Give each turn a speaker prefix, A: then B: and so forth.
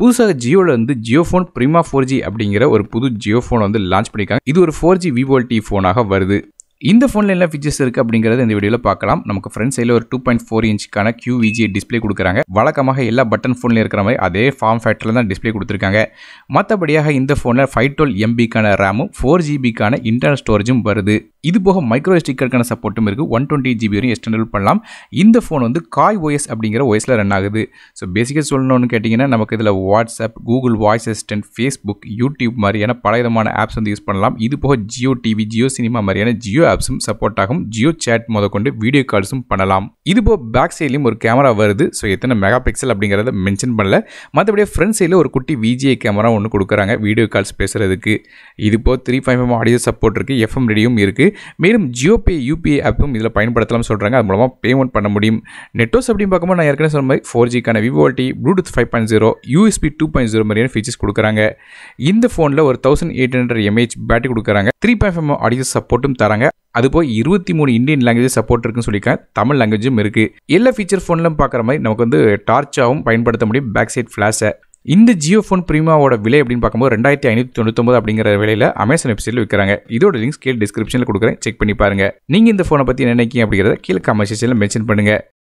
A: புதுசாக ஜியோவில் வந்து Jio phone Prima four G அப்படிங்கிற ஒரு புது ஜியோ ஃபோன் வந்து லான்ச் பண்ணியிருக்காங்க இது ஒரு ஃபோர் ஜி விவோல்டி ஃபோனாக வருது இந்த ஃபோனில் என்ன ஃபீச்சர்ஸ் இருக்குது அப்படிங்கிறது இந்த வீடியோவில் பார்க்கலாம் நமக்கு ஃப்ரண்ட் சைடில் ஒரு டூ பாயிண்ட் ஃபோர் இன்ச்சுக்கான கியூவிஜி டிஸ்பிளே கொடுக்குறாங்க வழக்கமாக எல்லா பட்டன் ஃபோனில் இருக்கிற மாதிரி அதே ஃபார்ம் ஃபேக்டரில் தான் டிஸ்பிளே கொடுத்துருக்காங்க மற்றபடியாக இந்த ஃபோனில் ஃபைவ் டுவெல் எம்பிக்கான ரேமும் ஃபோர் ஜிபிக்கான இன்டர்னல் ஸ்டோரேஜும் வருது இது போக மைக்ரோ ஸ்டிக்கருக்கான சப்போர்ட்டும் இருக்குது ஒன் டுவெண்ட்டி ஜிபி வரையும் எக்ஸ்டெண்டல் பண்ணலாம் இந்த ஃபோன் வந்து காய் ஓஎஸ் அப்படிங்கிற ஓஎஸில் ரன் ஆகுது ஸோ பேசிக்காக சொல்லணும்னு கேட்டிங்கன்னா நமக்கு இதில் WhatsApp Google voice assistant Facebook YouTube மாதிரியான பல விதமான ஆப்ஸ் வந்து யூஸ் பண்ணலாம் இது போக ஜியோ டிவி ஜியோ சினிமா மாதிரியான ஜியோ ஆப்ஸும் சப்போர்ட் ஆகும் ஜியோ சேட் முதற்கொண்டு வீடியோ கால்ஸும் பண்ணலாம் இதுபோ பேக் சைட்லையும் ஒரு கேமரா வருது ஸோ எத்தனை மெகா பிக்சல் அப்படிங்கிறத மென்ஷன் பண்ணல மற்றபடியே ஃப்ரண்ட் சைடில் ஒரு குட்டி விஜிஐ கேமரா ஒன்று கொடுக்குறாங்க வீடியோ கால்ஸ் பேசுகிறதுக்கு இதுபோ three five M audio support இருக்குது எஃப்எம் ரெடியும் இருக்குது மேலும் ஜியோபே யூபிஐ ஆப்பும் இதில் பயன்படுத்தலாம் சொல்கிறாங்க அது மூலமாக பேமெண்ட் பண்ண முடியும் நெட்ஒர்க்ஸ் அப்படின்னு பார்க்கும்போது நான் ஏற்கனவே சொன்ன மாதிரி ஃபோர் ஜிக்கான VoLTE Bluetooth five point zero USB two point zero மாதிரியான ஃபீச்சர்ஸ் கொடுக்குறாங்க இந்த ஃபோனில் ஒரு thousand eight hundred mAh battery கொடுக்குறாங்க த்ரீ பாயிண்ட் ஃபைவ் ஆடியோ சப்போர்ட்டும் தராங்க அது போய் இருபத்தி மூணு இந்தியன் லாங்குவேஜ் சப்போர்ட் இருக்குன்னு சொல்லியிருக்கேன் தமிழ் லாங்குவேஜும் இருக்குது எல்லா ஃபீச்சர் ஃபோன்லையும் பார்க்குற மாதிரி நமக்கு வந்து டார்ச்சாகவும் பயன்படுத்த முடியும் பேக் சைட் ஃப்ளாஷை இந்த ஜியோ ஃபோன் பிரீமாவோட விலை அப்படின்னு பார்க்கும்போது ரெண்டாயிரத்தி ஐநூற்றி தொண்ணூத்தொம்பது அப்படிங்கிற விலையில் அமேசான் வெப்சைட்டில் விற்கிறாங்க இதோட லிங்க்ஸ் கீழே டிஸ்கிரிப்ஷனில் கொடுக்குறேன் செக் பண்ணி பாருங்கள் நீங்கள் இந்த ஃபோனை பற்றி நினைக்கிங்க அப்படிங்கிறத கீழே கமெண்ட் மென்ஷன் பண்ணுங்கள்